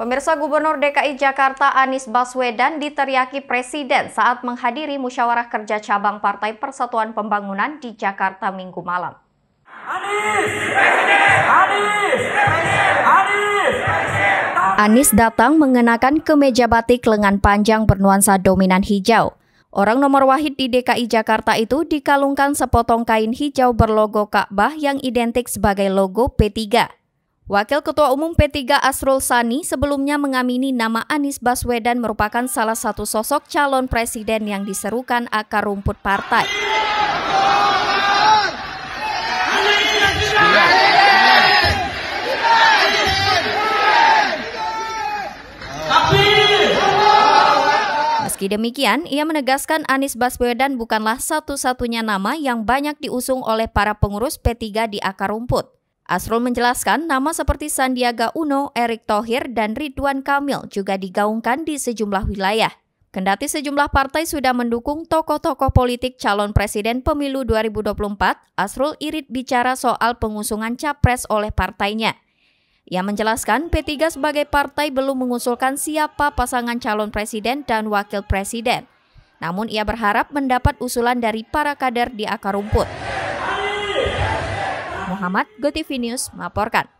Pemirsa Gubernur DKI Jakarta Anies Baswedan diteriaki Presiden saat menghadiri musyawarah kerja cabang Partai Persatuan Pembangunan di Jakarta Minggu malam. Anies! Presiden! Anies! Presiden! Anies! Presiden! Anies datang mengenakan kemeja batik lengan panjang bernuansa dominan hijau. Orang nomor wahid di DKI Jakarta itu dikalungkan sepotong kain hijau berlogo Ka'bah yang identik sebagai logo P3. Wakil Ketua Umum P3 Asrul Sani sebelumnya mengamini nama Anies Baswedan merupakan salah satu sosok calon presiden yang diserukan akar rumput partai. Meski demikian, ia menegaskan Anies Baswedan bukanlah satu-satunya nama yang banyak diusung oleh para pengurus P3 di akar rumput. Asrul menjelaskan nama seperti Sandiaga Uno, Erick Thohir, dan Ridwan Kamil juga digaungkan di sejumlah wilayah. Kendati sejumlah partai sudah mendukung tokoh-tokoh politik calon presiden pemilu 2024, Asrul irit bicara soal pengusungan capres oleh partainya. Ia menjelaskan P3 sebagai partai belum mengusulkan siapa pasangan calon presiden dan wakil presiden. Namun ia berharap mendapat usulan dari para kader di akar rumput. Muhammad GoTV News melaporkan.